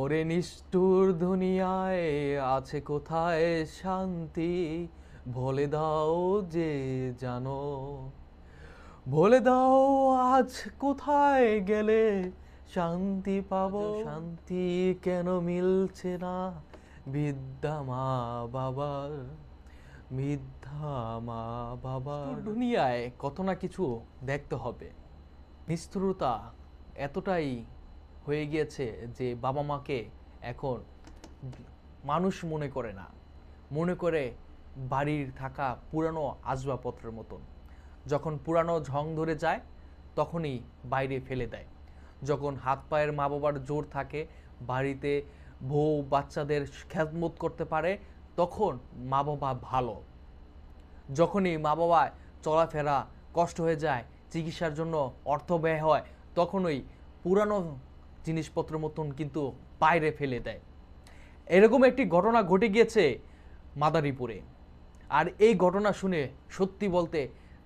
ওরে নিষ্ঠুর দুনিয়ায় আছে কোথায় শান্তি ভোলে দাও যে জানো ভোলে দাও আজ কোথায় গেলে শান্তি পাবো আচ্ছা, শান্তি কেন মিলছে না বিদ্যা মা বাবার মিথ্যা মা বাবার দুনিয়ায় কত না কিছু দেখতে হবে নিষ্ঠুরতা এতটাই হয়ে গিয়েছে যে বাবা মাকে এখন মানুষ মনে করে না মনে করে বাড়ির থাকা পুরানো আসবাবপত্রের মতন যখন পুরানো ঝং ধরে যায় তখনই বাইরে ফেলে দেয় যখন হাত পায়ের মা বাবার জোর থাকে বাড়িতে বউ বাচ্চাদের খ্যাতমত করতে পারে তখন মা বাবা ভালো যখনই মা বাবা চলাফেরা কষ্ট হয়ে যায় চিকিৎসার জন্য অর্থ ব্যয় হয় তখনই পুরানো জিনিসপত্র মতন কিন্তু বাইরে ফেলে দেয় এরকম একটি ঘটনা ঘটে গিয়েছে মাদারীপুরে আর এই ঘটনা শুনে সত্যি বলতে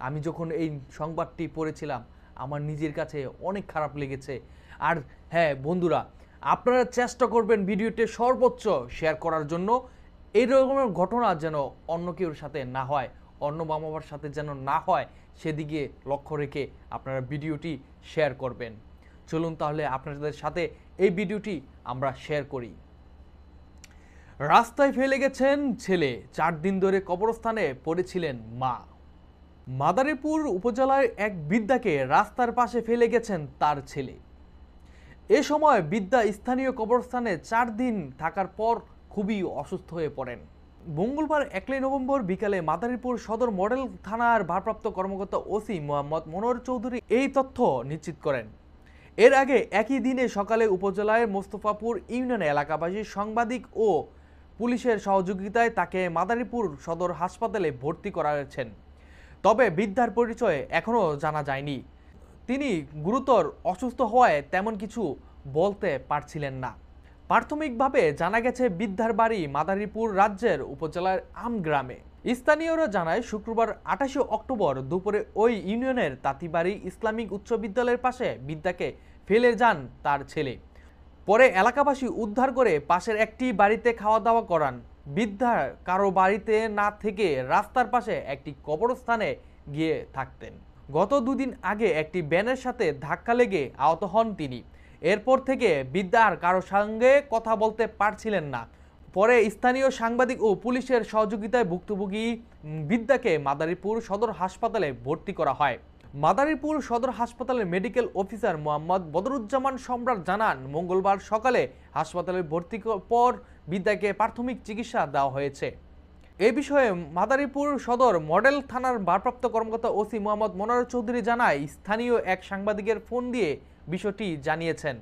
আমি যখন এই সংবাদটি পড়েছিলাম আমার নিজের কাছে অনেক খারাপ লেগেছে আর হ্যাঁ বন্ধুরা আপনারা চেষ্টা করবেন ভিডিওটি সর্বোচ্চ শেয়ার করার জন্য এই রকমের ঘটনা যেন অন্য কেউর সাথে না হয় অন্য বাবার সাথে যেন না হয় সেদিকে লক্ষ্য রেখে আপনারা ভিডিওটি শেয়ার করবেন চলুন তাহলে আপনাদের সাথে এই ভিডিওটি আমরা শেয়ার করি রাস্তায় ফেলে গেছেন ছেলে চার দিন ধরে কবরস্থানে পড়েছিলেন মা মাদারীপুর উপজেলার এক বিদ্যাকে রাস্তার পাশে ফেলে গেছেন তার ছেলে এ সময় বিদ্যা স্থানীয় কবরস্থানে চার দিন থাকার পর খুবই অসুস্থ হয়ে পড়েন মঙ্গলবার একলাই নভেম্বর বিকালে মাদারীপুর সদর মডেল থানার ভারপ্রাপ্ত কর্মকর্তা ওসি মোহাম্মদ মনোহর চৌধুরী এই তথ্য নিশ্চিত করেন এর আগে একই দিনে সকালে উপজেলায় মোস্তফাপুর ইউনিয়ন এলাকাবাসী সাংবাদিক ও পুলিশের সহযোগিতায় তাকে মাদারীপুর সদর হাসপাতালে ভর্তি করা হয়েছেন তবে বিদ্যার পরিচয় এখনও জানা যায়নি তিনি গুরুতর অসুস্থ হওয়ায় তেমন কিছু বলতে পারছিলেন না প্রাথমিকভাবে জানা গেছে বিদ্যার বাড়ি মাদারীপুর রাজ্যের উপজেলার আমগ্রামে স্থানীয়রা জানায় শুক্রবার আঠাশে অক্টোবর দুপুরে ওই ইউনিয়নের তাঁতিবাড়ি ইসলামিক উচ্চ বিদ্যালয়ের পাশে বিদ্যাকে ফেলে যান তার ছেলে পরে এলাকাবাসী উদ্ধার করে পাশের একটি বাড়িতে খাওয়া দাওয়া করান বিদ্যা কারো বাড়িতে না থেকে রাস্তার পাশে একটি কবরস্থানে গিয়ে থাকতেন গত দুদিন আগে একটি ব্যানের সাথে ধাক্কা লেগে আহত হন তিনি এরপর থেকে বিদ্যার কারো সঙ্গে কথা বলতে পারছিলেন না পরে স্থানীয় সাংবাদিক ও পুলিশের সহযোগিতায় ভুক্তভোগী বিদ্যাকে মাদারীপুর সদর হাসপাতালে ভর্তি করা হয় মাদারীপুর সদর হাসপাতালের মেডিকেল অফিসার মোহাম্মদ বদরুজ্জামান সম্রাট জানান মঙ্গলবার সকালে হাসপাতালে ভর্তি পর বিদ্যাকে প্রাথমিক চিকিৎসা দেওয়া হয়েছে এ বিষয়ে মাদারীপুর সদর মডেল থানার ভারপ্রাপ্ত কর্মকর্তা ওসি মোহাম্মদ মনোয়ার চৌধুরী জানায় স্থানীয় এক সাংবাদিকের ফোন দিয়ে বিষয়টি জানিয়েছেন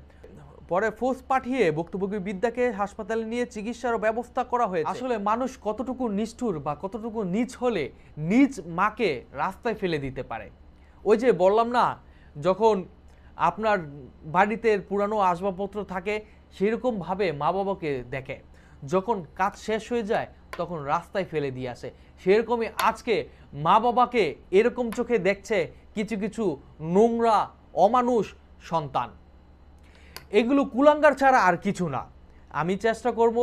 পরে ফোর্স পাঠিয়ে ভুক্তভোগী বিদ্যাকে হাসপাতালে নিয়ে চিকিৎসার ব্যবস্থা করা হয়েছে আসলে মানুষ কতটুকু নিষ্ঠুর বা কতটুকু নিজ হলে নিজ মাকে রাস্তায় ফেলে দিতে পারে ওই যে বললাম না যখন আপনার বাড়িতে পুরানো আসবাবপত্র থাকে সেরকমভাবে মা বাবাকে দেখে যখন কাজ শেষ হয়ে যায় তখন রাস্তায় ফেলে দিয়ে আসে সেরকমই আজকে মা বাবাকে এরকম চোখে দেখছে কিছু কিছু নোংরা অমানুষ সন্তান এগুলো কুলাঙ্গার ছাড়া আর কিছু না আমি চেষ্টা করব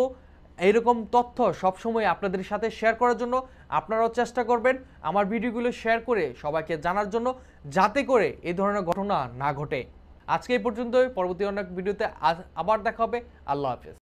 এইরকম তথ্য সবসময় আপনাদের সাথে শেয়ার করার জন্য আপনারাও চেষ্টা করবেন আমার ভিডিওগুলো শেয়ার করে সবাইকে জানার জন্য যাতে করে এ ধরনের ঘটনা না ঘটে আজকে এই পর্যন্তই পরবর্তী অনেক ভিডিওতে আবার দেখা হবে আল্লাহ হাফেজ